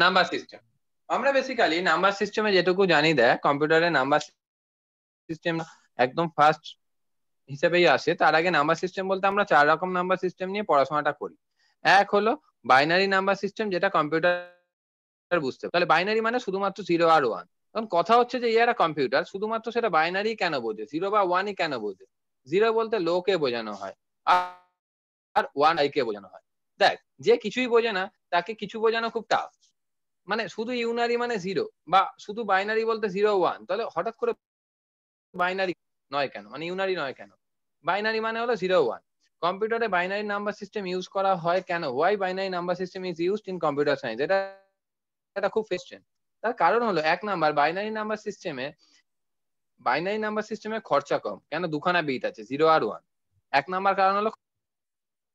Number system আমরা basically number সিস্টেমে যেটুকু জানি দেয় কম্পিউটারে নাম্বার সিস্টেম একদম ফার্স্ট হিসেবেই আসে তার আগে নাম্বার সিস্টেম বলতে আমরা চার রকম নাম্বার সিস্টেম নিয়ে পড়াশোনাটা করি এক হলো বাইনারি নাম্বার সিস্টেম যেটা কম্পিউটার বুঝতে তাহলে বাইনারি মানে শুধুমাত্র জিরো আর ওয়ান কারণ কথা হচ্ছে যে ইয়ারা কম্পিউটার শুধুমাত্র সেটা বাইনারি কেন বোঝে জিরো বা ওয়ানই কেন বোঝে জিরো বলতে লোকে বোঝানো হয় আর ওয়ান আই কে বোঝানো হয় দেখ যে কিছুই বোঝে না তাকে কিছু বোঝানো খুব টাফ মানে শুধু ইউনারি মানে জিরো বা শুধু বাইনারি বলতে জিরো ওয়ান তাহলে হঠাৎ করে বাইনারি নয় কেন মানে ইউনারি নয় কেন বাইনারি মানে হলো জিরো ওয়ান কম্পিউটারে বাইনারি নাম্বার সিস্টেম ইউজ করা হয় কেন why binary number system is used in computer science এটা এটা খুব ফেস্টেন তার কারণ হলো এক নাম্বার বাইনারি নাম্বার সিস্টেমে বাইনারি নাম্বার সিস্টেমে খরচা কম কেন দুখানা বিট আছে জিরো আর ওয়ান এক নাম্বার কারণ হলো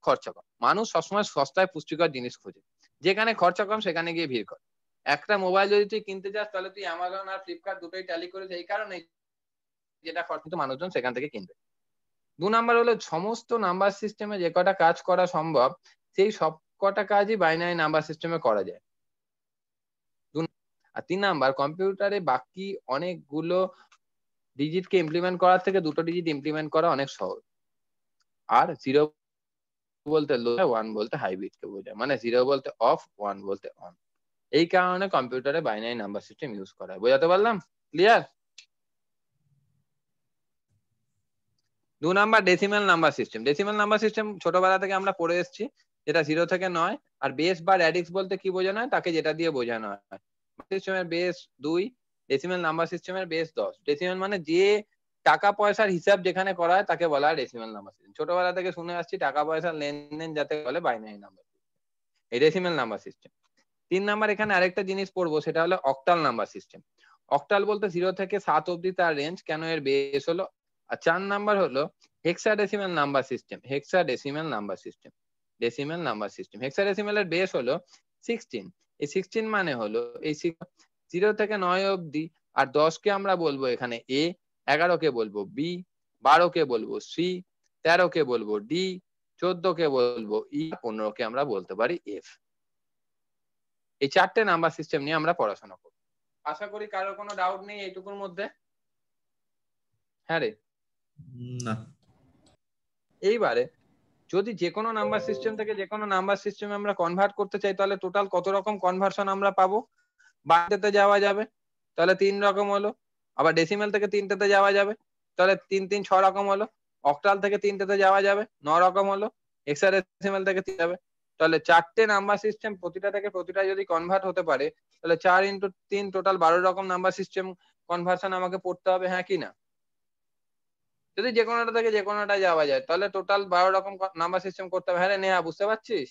খরচা কম মানুষ সবসময় সস্তায় পুষ্টিকর জিনিস খোঁজে যেখানে খরচা কম সেখানে গিয়ে ভিড় করে একটা মোবাইল যদি তুই কিনতে চাস তাহলে তুই অ্যামাজন আর ফ্লিপকার্ট দুটোই ট্যালি করিস এই কারণে যেটা খরচ কিন্তু মানুষজন সেখান থেকে কিনবে দু নাম্বার হলো সমস্ত নাম্বার সিস্টেমে যে কটা কাজ করা সম্ভব সেই সব কটা কাজই বাইনারি নাম্বার সিস্টেমে করা যায় আর তিন নাম্বার কম্পিউটারে বাকি অনেকগুলো ডিজিটকে ইমপ্লিমেন্ট করার থেকে দুটো ডিজিট ইমপ্লিমেন্ট করা অনেক সহজ আর জিরো বলতে লো ওয়ান বলতে হাইব্রিড কে বোঝায় মানে জিরো বলতে অফ ওয়ান বলতে অন এই কারণে কম্পিউটারে বাইনারি নাম্বার সিস্টেম ইউজ করা হয় বোঝাতে পারলাম ক্লিয়ার দু number decimal number system decimal number system ছোটবেলা থেকে আমরা পড়ে এসেছি যেটা জিরো থেকে নয় আর বেস বা র্যাডিক্স বলতে কি বোঝানো হয় তাকে যেটা দিয়ে বোঝানো হয় সিস্টেমের বেস দুই ডেসিমেল নাম্বার সিস্টেমের বেস দশ ডেসিমেল মানে যে টাকা পয়সার হিসাব যেখানে করা হয় তাকে বলা হয় ডেসিমেল নাম্বার সিস্টেম ছোটবেলা থেকে শুনে আসছি টাকা পয়সার লেনদেন যাতে বলে বাইনারি নাম্বার এই ডেসিমেল নাম্বার সিস্টেম তিন নাম্বার এখানে আরেকটা জিনিস পড়বো সেটা হলো অক্টাল নাম্বার সিস্টেম অক্টাল বলতে জিরো থেকে সাত অব্দি তার রেঞ্জ কেন এর বেস হলো আর চার নাম্বার হলো hexadecimal number system hexadecimal number system decimal number system হেক্সাডেসিমালের বেস হলো সিক্সটিন এই সিক্সটিন মানে হলো এই জিরো থেকে নয় অব্দি আর দশকে আমরা বলবো এখানে এ কে বলবো বি কে বলবো সি কে বলবো ডি কে বলবো ই e, পনেরোকে আমরা বলতে পারি এফ এই চারটে নাম্বার সিস্টেম নিয়ে আমরা পড়াশোনা করব আশা করি কারোর কোনো ডাউট নেই এইটুকুর মধ্যে হ্যাঁ রে না এইবারে যদি যে কোনো নাম্বার সিস্টেম থেকে যে কোনো নাম্বার সিস্টেমে আমরা কনভার্ট করতে চাই তাহলে টোটাল কত রকম কনভার্সন আমরা পাবো বাড়তেতে যাওয়া যাবে তাহলে তিন রকম হলো আবার ডেসিমেল থেকে তিনটাতে যাওয়া যাবে তাহলে তিন তিন ছ রকম হলো অক্টাল থেকে তিনটাতে যাওয়া যাবে ন রকম হলো এক্সারেসিমেল থেকে যাবে তাহলে চারটে নাম্বার সিস্টেম প্রতিটা থেকে প্রতিটা যদি কনভার্ট হতে পারে তাহলে চার ইন্টু তিন টোটাল বারো রকম নাম্বার সিস্টেম কনভার্সন আমাকে পড়তে হবে হ্যাঁ কি না যদি যে কোনোটা থেকে যে কোনোটা যাওয়া যায় তাহলে টোটাল বারো রকম নাম্বার সিস্টেম করতে হবে হ্যাঁ রে নেহা বুঝতে পারছিস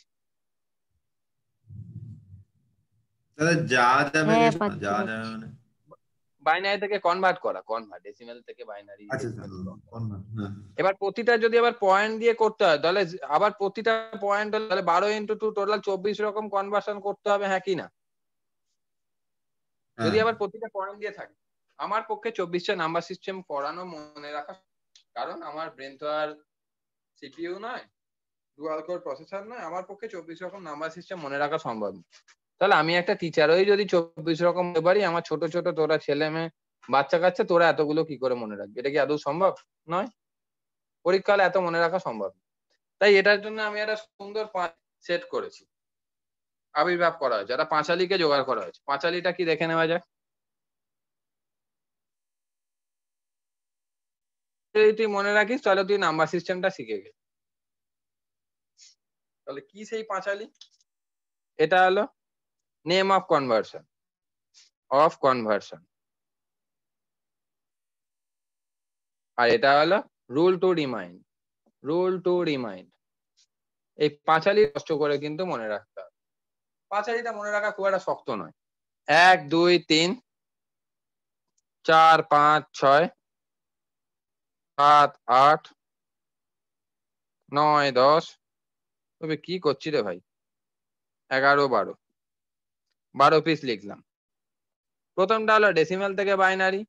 তাহলে যা যাবে যা হ্যাঁ, যাবে মানে বাইনারি থেকে কনভার্ট করা কনভার্ট ডেসিমাল থেকে বাইনারি আচ্ছা, আচ্ছা, হ্যাঁ। এবার প্রতিটা যদি আবার পয়েন্ট দিয়ে করতে হয় তাহলে আবার প্রতিটা পয়েন্ট তাহলে বারো ইন্টু টু টোটাল চব্বিশ রকম কনভার্সন করতে হবে হ্যাঁ কি না হ্যাঁ। যদি আবার প্রতিটা পয়েন্ট দিয়ে থাকে আমার পক্ষে চব্বিশটা নাম্বার সিস্টেম পড়ানো মনে রাখা কারণ আমার ব্রেন তো আর সিপিইউ নয় ডুয়াল কোর প্রসেসর নয় আমার পক্ষে চব্বিশ রকম নাম্বার সিস্টেম মনে রাখা সম্ভব নয় তাহলে আমি একটা টিচার হয়ে যদি চব্বিশ রকম হতে পারি আমার ছোট ছোট তোরা ছেলে মেয়ে বাচ্চা কাচ্চা তোরা এতগুলো কি করে মনে রাখবি এটা কি আদৌ সম্ভব নয় পরীক্ষালে এত মনে রাখা সম্ভব তাই এটার জন্য আমি একটা সুন্দর সেট করেছি আবির্ভাব করা হয়েছে একটা পাঁচালিকে জোগাড় করা হয়েছে পাঁচালিটা কি দেখে নেওয়া যায় যদি তুই মনে রাখিস তাহলে তুই নাম্বার সিস্টেমটা শিখে গেলি তাহলে কি সেই পাঁচালি এটা হলো name of conversion of conversion আর এটা হলো rule to remind rule to remind এই পাঁচালি কষ্ট করে কিন্তু মনে রাখতে হবে পাঁচালিটা মনে রাখা খুব একটা শক্ত নয় এক দুই তিন চার পাঁচ ছয় সাত আট নয় দশ তবে কি করছি রে ভাই এগারো বারো বারো পিস লিখলাম প্রথমটা হলো ডেসিমেল থেকে বাইনারি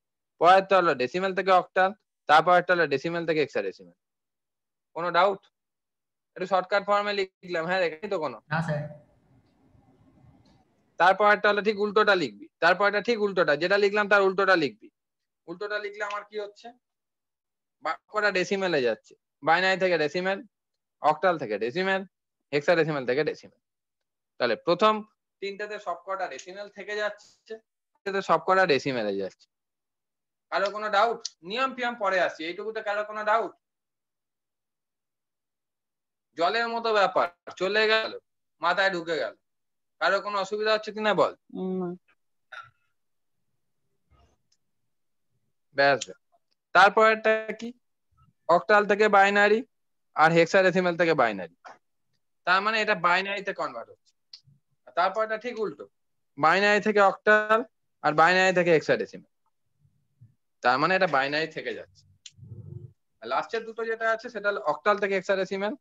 পরেরটা হলো ডেসিমেল থেকে অক্টাল তারপরেরটা হলো ডেসিমেল থেকে ডেসিমেল কোনো ডাউট একটু শর্টকাট ফর্মে লিখলাম হ্যাঁ এখানে তো কোনো না স্যার তারপরেরটা হলো ঠিক উল্টোটা লিখবি তারপরটা ঠিক উল্টোটা যেটা লিখলাম তার উল্টোটা লিখবি উল্টোটা লিখলে আমার কি হচ্ছে বাক্যটা ডেসিমেলে যাচ্ছে বাইনারি থেকে ডেসিমেল অক্টাল থেকে ডেসিমেল হেক্সাডেসিমেল থেকে ডেসিমেল তাহলে প্রথম তিনটাতে সবকটা রেসিমেল থেকে যাচ্ছে সবকটা ডেসিমেলে যাচ্ছে কারো কোনো ডাউট নিয়ম পিয়ম পরে আসছে এইটুকুতে কারো কোনো ডাউট জলের মতো ব্যাপার চলে গেল মাথায় ঢুকে গেল কারো কোনো অসুবিধা হচ্ছে কিনা বল ব্যাস তারপরেরটা কি অক্টাল থেকে বাইনারি আর রেসিমেল থেকে বাইনারি তার মানে এটা বাইনারিতে কনভার্ট হচ্ছে তারপরটা ঠিক উল্টো বাইনারি থেকে অক্টাল আর বাইনারি থেকে হেক্সাডেসিমাল তার মানে এটা বাইনারি থেকে যাচ্ছে লাস্টের দুটো যেটা আছে সেটা অক্টাল থেকে হেক্সাডেসিমাল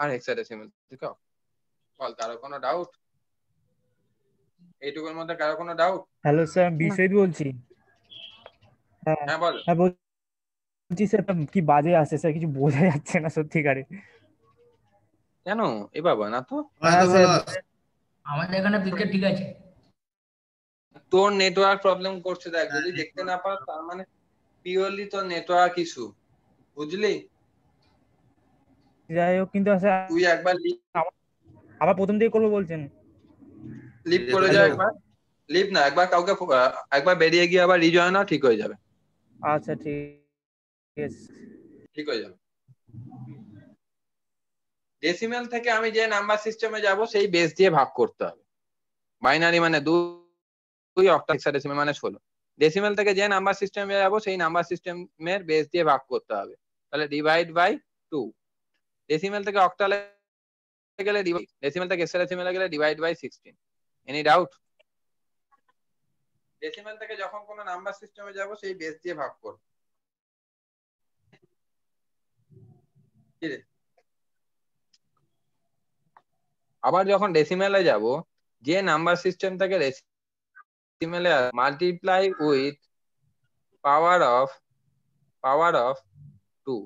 আর হেক্সাডেসিমাল থেকে বল কারো কোনো ডাউট এইটুকুর মধ্যে কারো কোনো ডাউট হ্যালো স্যার বিষয় বলছি হ্যাঁ, হ্যাঁ বল হ্যাঁ বলছি স্যার কি বাজে আছে স্যার কিছু বোঝা যাচ্ছে না সত্যিকারে কেন এ বাবা না তো হ্যাঁ, হ্যাঁ, আমাদের এখানে পিকেট ঠিক আছে তোর নেটওয়ার্ক প্রবলেম করছে দেখ যদি হ্যাঁ, দেখতে না পাও তার মানে পিওরলি তোর নেটওয়ার্ক ইস্যু বুঝলি যাই হোক কিন্তু আচ্ছা, তুই একবার আবার প্রথম থেকে করবো বলছেন লিপ করে যা একবার লিভ না একবার কাউকে একবার বেরিয়ে গিয়ে আবার রিজয় না ঠিক হয়ে যাবে আচ্ছা ঠিক ঠিক হয়ে যাবে ডেসিমেল থেকে আমি যে নাম্বার সিস্টেমে যাব সেই বেস দিয়ে ভাগ করতে হবে বাইনারি মানে দুই অক্টাহেক্সাডেসিমেল মানে ষোলো ডেসিমেল থেকে যে নাম্বার সিস্টেমে যাব সেই নাম্বার সিস্টেমের বেস দিয়ে ভাগ করতে হবে তাহলে ডিভাইড বাই টু ডেসিমেল থেকে অক্টালে গেলে ডেসিমেল থেকে হেক্সাডেসিমেলে গেলে divide by sixteen any doubt decimal থেকে যখন কোনো নাম্বার সিস্টেমে যাব সেই বেস দিয়ে ভাগ করব ঠিক আছে আবার যখন ডেসিমেলে যাব যে নাম্বার সিস্টেম থেকে ডেসিমেলে multiply with power of power of two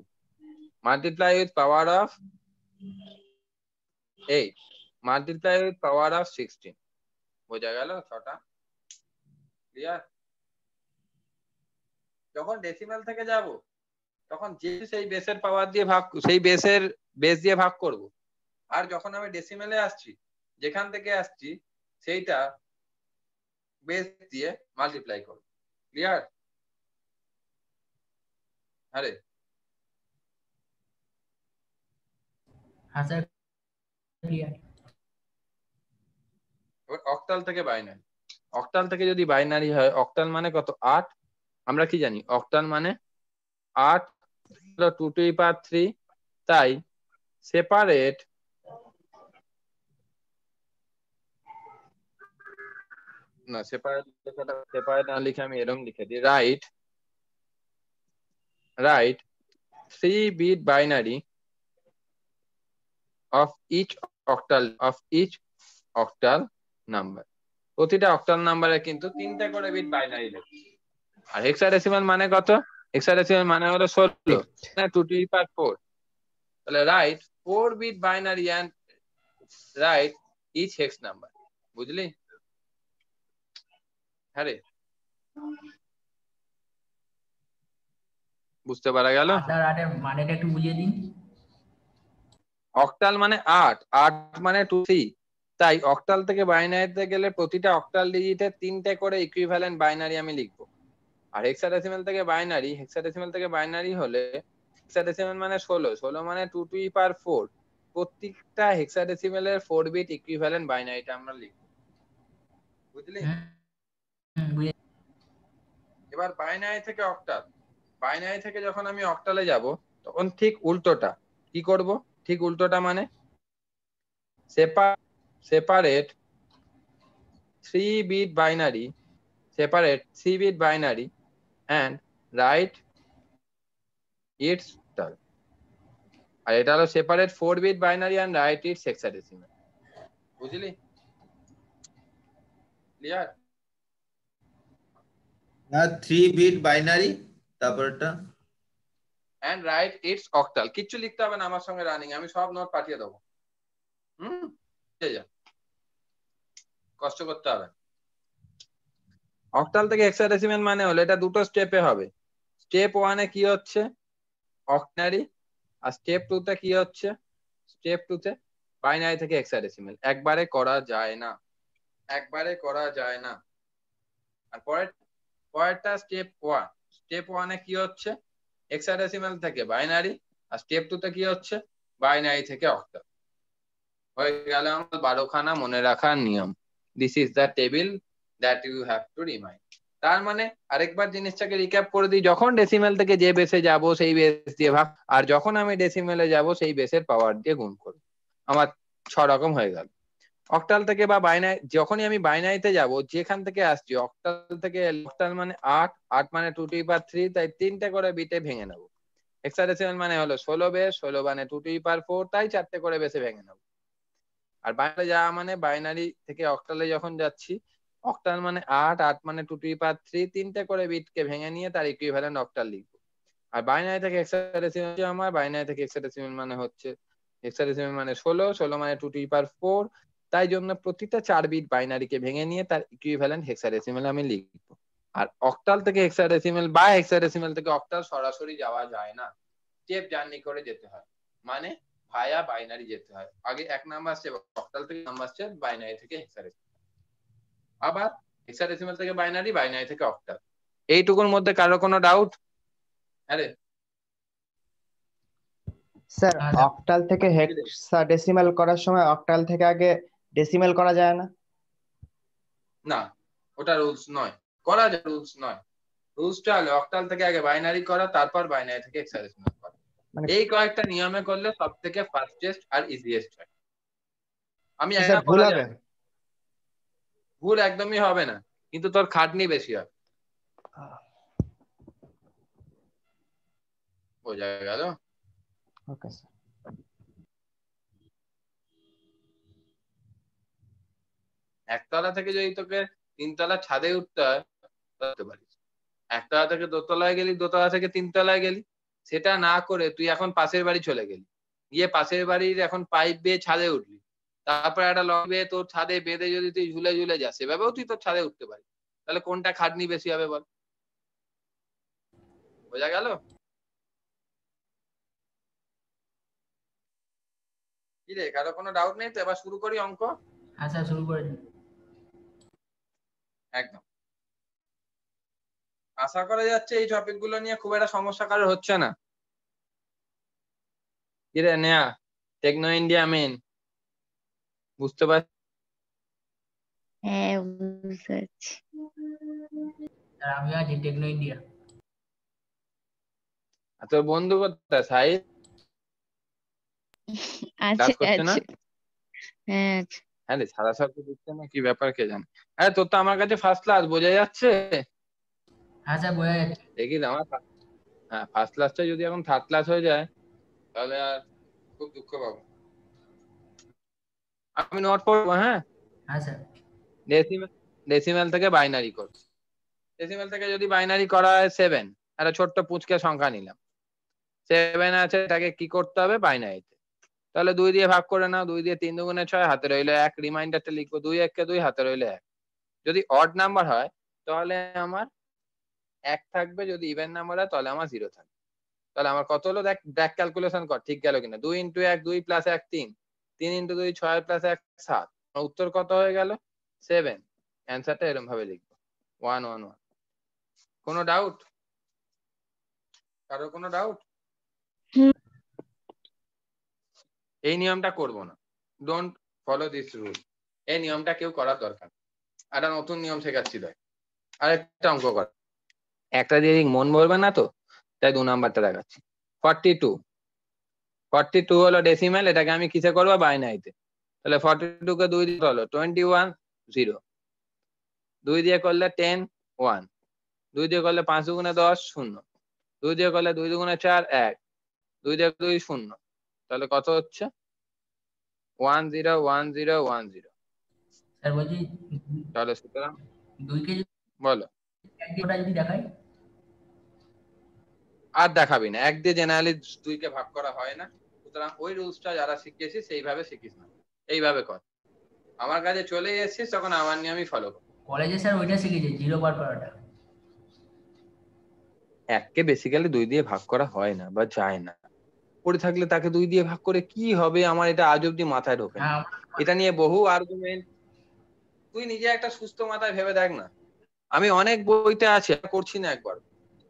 multiply with power of eight multiply with power of sixteen বোঝা গেল ছটা ক্লিয়ার যখন ডেসিমেল থেকে যাব তখন যে সেই বেসের পাওয়ার দিয়ে ভাগ সেই বেসের বেস দিয়ে ভাগ করবো আর যখন আমি ডেসিমেলে আসছি যেখান থেকে আসছি সেইটা বেস দিয়ে মাল্টিপ্লাই করব ক্লিয়ার আরে হ্যাঁ অক্টাল থেকে বাইনারি অক্টাল থেকে যদি বাইনারি হয় অক্টাল মানে কত আট আমরা কি জানি অক্টাল মানে আট টু টু পাওয়ার থ্রি তাই সেপারেট না সেপারেট লেখাটা সেপারেট না লিখে আমি এরকম লিখে দিই write write three bit binary of each octal of each octal number প্রতিটা অক্টাল নাম্বারে কিন্তু তিনটে করে বিট বাইনারি লেখে আর হেক্সাডেসিমাল মানে কত হেক্সাডেসিমাল মানে হলো ষোলো টু টু পার ফোর তাহলে write four bit binary and write each hex number বুঝলি হ্যাঁ বুঝতে পারা গেল অক্টাল মানে আট আট মানে টু থ্রি তাই অক্টাল থেকে বাইনারিতে গেলে প্রতিটা অক্টাল ডিজিটে তিনটে করে ইকুইভ্যালেন্ট বাইনারি আমি লিখবো আর হেক্সাডেসিমাল থেকে বাইনারি হেক্সাডেসিমেল থেকে বাইনারি হলে হেক্সাডেসিমাল মানে ষোলো ষোলো মানে two to e power four প্রত্যেকটা হেক্সাডেসিমালের ফোর বিট ইকুইভ্যালেন্ট বাইনারিটা আমরা লিখবো বুঝলি হ্যাঁ। এবার বাইনারি থেকে অক্টাল বাইনারি থেকে যখন আমি অক্টালে যাব তখন ঠিক উল্টোটা কি করব ঠিক উল্টোটা মানে separate three bit binary separate three bit binary and write it's আর এটা হলো separate four bit binary and write it's hexadecimal বুঝলি ক্লিয়ার না 3 বিট বাইনারি তারপরটা এন্ড রাইট ইটস অক্টাল কিচ্ছু লিখতে হবে না আমার সঙ্গে রানিং আমি সব নোট পাঠিয়ে দেবো হুম যা কষ্ট করতে হবে অক্টাল থেকে হেক্সাডেসিমেল মানে হলো এটা দুটো স্টেপে হবে স্টেপ ওয়ানে কি হচ্ছে অক্টারি আর স্টেপ টু তে কি হচ্ছে স্টেপ টু তে বাইনারি থেকে হেক্সাডেসিমেল একবারে করা যায় না একবারে করা যায় না আর পরের কয়টা স্টেপ ওয়ান স্টেপ ওয়ানে কি হচ্ছে এক্সাডেসিমাল থেকে বাইনারি আর স্টেপ টু তে কি হচ্ছে বাইনারি থেকে অক্টাল হয়ে গেল আমার বারোখানা মনে রাখার নিয়ম this is the table that you have to remind তার মানে আরেকবার জিনিসটাকে রিক্যাপ করে দিই যখন ডেসিমেল থেকে যে বেসে যাব সেই বেস দিয়ে ভাগ আর যখন আমি ডেসিমেলে যাব সেই বেসের পাওয়ার দিয়ে গুণ করব আমার ছ রকম হয়ে গেল অক্টাল থেকে বা বাইনাই যখনই আমি বাইনাইতে যাব যেখান থেকে আসছি অক্টাল থেকে অক্টাল মানে আট আট মানে টু টু পার থ্রি তাই তিনটে করে বিটে ভেঙে নেবো হেক্সাডেসিমাল মানে হলো ষোলো বে ষোলো মানে টু টু পার ফোর তাই চারটে করে বেসে ভেঙে নেবো আর বাইনারি যাওয়া মানে বাইনারি থেকে অক্টালে যখন যাচ্ছি অক্টাল মানে আট আট মানে টু টু পার থ্রি তিনটে করে বিটকে ভেঙে নিয়ে তার ইকুইভ্যালেন্ট অক্টাল লিখবো আর বাইনারি থেকে হেক্সাডেসিমাল আমার বাইনারি থেকে হেক্সাডেসিমাল মানে হচ্ছে হেক্সাডেসিমাল মানে ষোলো ষোলো মানে টু টু পার ফোর তাই জন্য প্রতিটা চার বিট বাইনারিকে ভেঙে নিয়ে তার ইকুইভ্যালেন্ট হেক্সাডেসিমেল আমি লিখবো আর অক্টাল থেকে হেক্সাডেসিমেল বা হেক্সাডেসিমেল থেকে অক্টাল সরাসরি যাওয়া যায় না স্টেপ জার্নি করে যেতে হয় মানে ভায়া বাইনারি যেতে হয় আগে এক নাম্বার স্টেপ অক্টাল থেকে নাম্বার স্টেপ বাইনারি থেকে হেক্সাডেসিমেল আবার হেক্সাডেসিমাল থেকে বাইনারি বাইনারি থেকে অক্টাল এইটুকুর মধ্যে কারো কোনো ডাউট আরে স্যার অক্টাল থেকে হেক্সাডেসিমাল করার সময় অক্টাল থেকে আগে ডেসিমেল করা যায় না না ওটা রুলস নয় করা যায় রুলস নয় রুলসটা হলো অক্টাল থেকে আগে বাইনারি করা তারপর বাইনারি থেকে হেক্সাডেসিমাল করা মানে এই কয়েকটা নিয়মে করলে সব থেকে ফাস্টেস্ট আর ইজিয়েস্ট হয় আমি আচ্ছা, একটা ভুল হবে ভুল একদমই হবে না কিন্তু তোর খাটনি বেশি হবে বোঝা গেল ওকে স্যার একতলা থেকে যদি তোকে তিনতলা ছাদে উঠতে হয় পারিস একতলা থেকে দোতলায় গেলি দোতলা থেকে তিনতলায় গেলি সেটা না করে তুই এখন পাশের বাড়ি চলে গেলি গিয়ে পাশের বাড়ির এখন পাইপ বেয়ে ছাদে উঠলি তারপরে একটা লং বেয়ে তোর ছাদে বেঁধে যদি তুই ঝুলে ঝুলে যাস সেভাবেও তুই তোর ছাদে উঠতে পারিস তাহলে কোনটা খাটনি বেশি হবে বল বোঝা গেল কি রে কারো কোনো ডাউট নেই তো এবার শুরু করি অঙ্ক আচ্ছা শুরু করে দিই একদম আশা করা যাচ্ছে এই গুলো নিয়ে খুব একটা সমস্যা কারো হচ্ছে না কিরে নেয়া টেকনো ইন্ডিয়া মেন বুঝতে পার হ্যাঁ পারছি আমি টেকনো ইন্ডিয়া আর তোর হ্যাঁ রে সাদা তো দেখতে না কি ব্যাপার কে জানে হ্যাঁ তোর তো আমার কাছে ফার্স্ট ক্লাস বোঝা যাচ্ছে হ্যাঁ আচ্ছা, স্যার বোঝা যাচ্ছে দেখিস আমার হ্যাঁ ফার্স্ট ক্লাসটা যদি এখন থার্ড ক্লাস হয়ে যায় তাহলে আর খুব দুঃখ পাবো আমি নোট করবো হ্যাঁ হ্যাঁ স্যার ডেসিমেল ডেসিমেল থেকে বাইনারি কর ডেসিমেল থেকে যদি বাইনারি করা হয় সেভেন একটা ছোট্ট পুচকে সংখ্যা নিলাম সেভেন আছে এটাকে কি করতে হবে বাইনারিতে তাহলে দুই দিয়ে ভাগ করে নাও দুই দিয়ে তিন দুগুণে ছয় হাতে রইলো এক রিমাইন্ডারটা লিখবো দুই এককে দুই হাতে রইলো এক যদি অড নাম্বার হয় তাহলে আমার এক থাকবে যদি ইভেন নাম্বার হয় তাহলে আমার জিরো থাকবে তাহলে আমার কত হলো দেখ ব্যাক ক্যালকুলেশন কর ঠিক গেল কিনা দুই ইন্টু এক দুই প্লাস এক তিন তিন ইন্টু দুই ছয় প্লাস এক সাত উত্তর কত হয়ে গেল সেভেন অ্যান্সারটা এরকম ভাবে লিখবো ওয়ান ওয়ান ওয়ান কোনো ডাউট কারো কোনো ডাউট এই নিয়মটা করব না ডোন্ট ফলো দিস রুল এই নিয়মটা কেউ করার দরকার একটা নতুন নিয়ম শেখাচ্ছি দেখ একটা অঙ্ক কর একটা দিয়ে মন ভরবে না তো তাই দু নাম্বারটা দেখাচ্ছি ফর্টি টু ফর্টি টু হলো ডেসিমেল এটাকে আমি কিসে করবো বাইনাইতে তাহলে ফর্টি টু কে দুই দিয়ে হলো টোয়েন্টি ওয়ান জিরো দুই দিয়ে করলে টেন ওয়ান দুই দিয়ে করলে পাঁচ দুগুণে দশ শূন্য দুই দিয়ে করলে দুই দুগুণে চার এক দুই দিয়ে দুই শূন্য তাহলে কত হচ্ছে one zero one zero one zero তাহলে সুতরাং দুই কেজি বলো আর দেখাবি না এক দিয়ে জেনারেলি দুইকে ভাগ করা হয় না সুতরাং ওই রুলসটা যারা শিখিয়েছি সেইভাবে শিখিস না এইভাবে কর আমার কাছে চলে এসেছিস তখন আমার নিয়ে আমি ফলো করি কলেজে স্যার ওইটা শিখেছি জিরো বার করাটা এককে বেসিক্যালি দুই দিয়ে ভাগ করা হয় না বা যায় না পড়ে থাকলে তাকে দুই দিয়ে ভাগ করে কি হবে আমার এটা আজ অব্দি মাথায় ঢোকে হ্যাঁ, এটা নিয়ে বহু আর্গুমেন্ট তুই নিজে একটা সুস্থ মাথায় ভেবে দেখ না আমি অনেক বইতে আছে করছি না একবার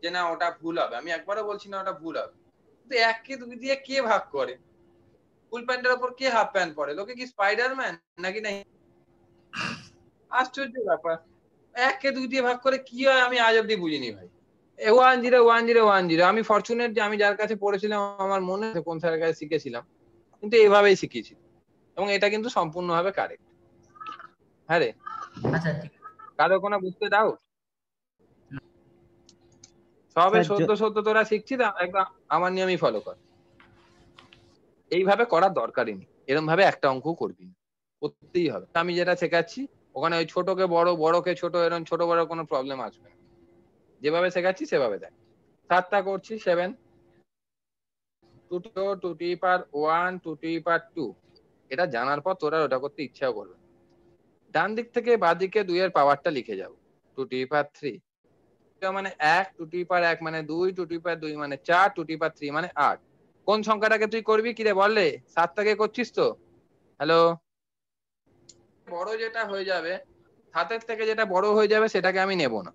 যে না ওটা ভুল হবে আমি একবারও বলছি না ওটা ভুল হবে কিন্তু একে দুই দিয়ে কে ভাগ করে ফুল প্যান্টের ওপর কে হাফ প্যান্ট পরে লোকে কি স্পাইডারম্যান নাকি নাই আশ্চর্য ব্যাপার একে দুই দিয়ে ভাগ করে কি হয় আমি আজ অব্দি বুঝিনি ভাই one zero one zero one zero আমি ফরচুনেট যে আমি যার কাছে পড়েছিলাম আমার মনে আছে কোন স্যারের কাছে শিখেছিলাম কিন্তু এভাবেই শিখিয়েছি এবং এটা কিন্তু সম্পূর্ণভাবে কারেক্ট হ্যাঁ রে আচ্ছা, কারো কোনো বুঝতে দাও সবে সত্য সত্য তোরা শিখছিস একদম আমার নিয়মই ফলো কর এইভাবে করার দরকারই নেই এরকম ভাবে একটা অঙ্ক করবি করতেই হবে আমি যেটা শেখাচ্ছি ওখানে ওই ছোটকে বড় বড়কে ছোট এরকম ছোট বড় কোনো প্রবলেম আসবে না যেভাবে শেখাচ্ছি সেভাবে দেখ সাতটা করছি সেভেন টুটো টুটি পার ওয়ান টুটি পার টু এটা জানার পর তোরা ওটা করতে ইচ্ছাও করবে ডান দিক থেকে বা দিকে দুইয়ের পাওয়ারটা লিখে যাবো টুটি পার থ্রি মানে এক টুটি পার এক মানে দুই টুটি পার দুই মানে চার টুটি পার থ্রি মানে আট কোন সংখ্যাটাকে তুই করবি কিরে বললে সাতটাকে করছিস তো হ্যালো বড় যেটা হয়ে যাবে হাতের থেকে যেটা বড় হয়ে যাবে সেটাকে আমি নেব না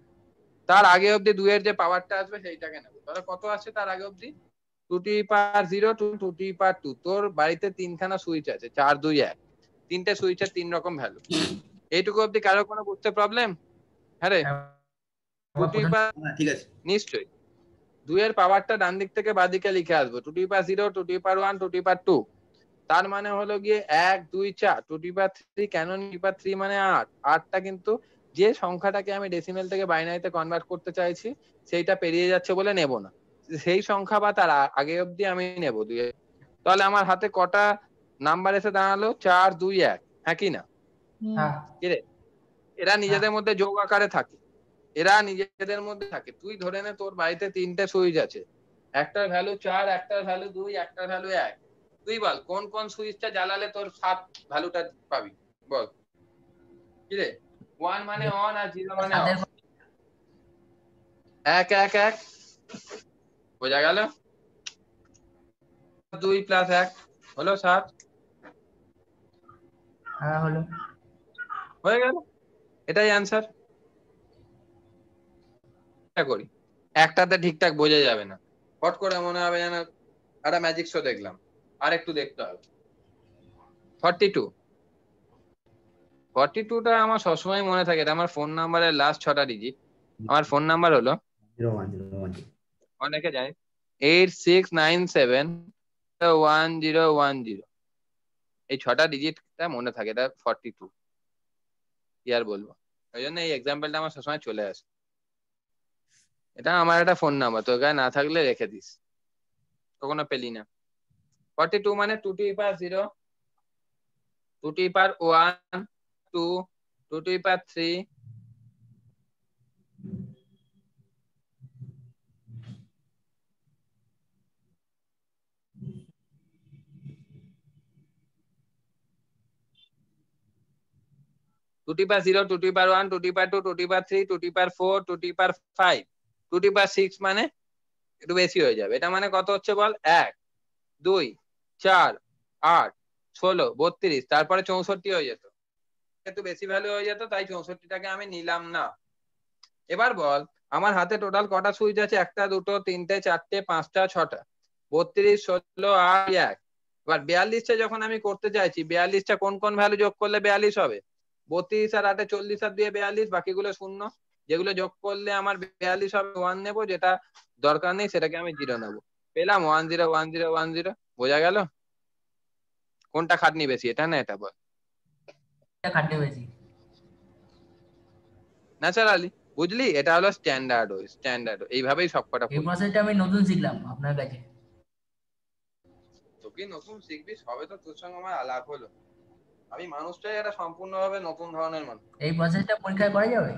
তার আগে অব্দি দুইয়ের যে পাওয়ারটা আসবে সেইটাকে নেবো তাহলে কত আছে তার আগে অব্দি two to power zero two two to power two তোর বাড়িতে তিনখানা সুইচ আছে চার দুই এক তিনটে সুইচের তিন রকম ভ্যালু এইটুকু অব্দি কারো কোনো বুঝতে প্রবলেম হ্যাঁ রে হ্যাঁ, নিশ্চয়ই দুইয়ের পাওয়ারটা ডান দিক থেকে বাঁ দিকে লিখে আসবো two to power zero two to power one two to power two তার মানে হলো গিয়ে এক দুই চার টু টি পার থ্রি কেন টি পার থ্রি মানে আট আটটা কিন্তু যে সংখ্যাটাকে আমি ডেসিমেল থেকে বাইনারিতে কনভার্ট করতে চাইছি সেইটা পেরিয়ে যাচ্ছে বলে নেব না সেই সংখ্যা বা তার আগে অবধি আমি নেব দুয়ে তাহলে আমার হাতে কটা নাম্বার এসে দাঁড়ালো চার দুই এক হ্যাঁ কি না হ্যাঁ। এরা নিজেদের হ্যাঁ। মধ্যে যোগ আকারে থাকে এরা নিজেদের মধ্যে থাকে তুই ধরে নে তোর বাড়িতে তিনটে সুইচ আছে একটার ভ্যালু চার একটার ভ্যালু দুই একটার ভ্যালু এক তুই বল কোন কোন সুইচটা জ্বালালে তোর সাত ভ্যালুটা পাবি বল কিরে ওয়ান মানে অন আর জিরো মানে অফ এক এক এক বোঝা গেল দুই প্লাস এক হলো সাত হ্যাঁ হলো হয়ে গেল এটাই অ্যান্সার করি একটাতে ঠিকঠাক বোঝা যাবে না হট করে মনে হবে যেন একটা ম্যাজিক শো দেখলাম আর একটু দেখতে হবে ফর্টি টু ফর্টি টুটা আমার সবসময় মনে থাকে আমার ফোন নাম্বারের লাস্ট ছটা ডিজিট আমার ফোন নাম্বার হলো অনেকে জানে eight six nine seven one zero one zero এই ছটা ডিজিটটা মনে থাকে এটা ফর্টি টু কি আর বলবো ওই জন্য এই এক্সাম্পলটা আমার সবসময় চলে আসে এটা আমার একটা ফোন নাম্বার তোর গায়ে না থাকলে রেখে দিস কখনো পেলি না ফর্টি টু মানে two to power zero two to power one two, two to the power three, two to the power zero, two to the power one, two to the power two, two to the power three, two to the power four, two to the power five, two to the power six. 6 মানে একটু বেশি হয়ে যাবে এটা মানে কত হচ্ছে বল এক দুই চার আট ষোলো বত্রিশ তারপরে চৌষট্টি হয়ে যেত যেহেতু বেশি ভ্যালু হয়ে যেত তাই চৌষট্টিটাকে আমি নিলাম না এবার বল আমার হাতে টোটাল কটা সুইচ আছে একটা দুটো তিনটে চারটে পাঁচটা ছটা বত্রিশ ষোলো আট এক এবার বিয়াল্লিশটা যখন আমি করতে চাইছি বিয়াল্লিশটা কোন কোন ভ্যালু যোগ করলে বিয়াল্লিশ হবে বত্রিশ আর আটে চল্লিশ আর দিয়ে বিয়াল্লিশ বাকিগুলো শূন্য যেগুলো যোগ করলে আমার বিয়াল্লিশ হবে ওয়ান নেবো যেটা দরকার নেই সেটাকে আমি জিরো নেবো পেলাম one zero one zero one zero বোঝা গেল কোনটা খাটনি বেশি এটা না এটা বল ন্যাচারালি বুঝলি এটা হলো স্ট্যান্ডার্ড স্ট্যান্ডার্ড এইভাবেই সবকটা এই প্রসেসটা আমি নতুন শিখলাম আপনার কাছে তোকে নতুন শিখবি হবে তো তোর সঙ্গে আমার আলাপ হলো আমি মানুষটাই একটা সম্পূর্ণভাবে নতুন ধরনের মানুষ এই প্রসেসটা পরীক্ষা করা যাবে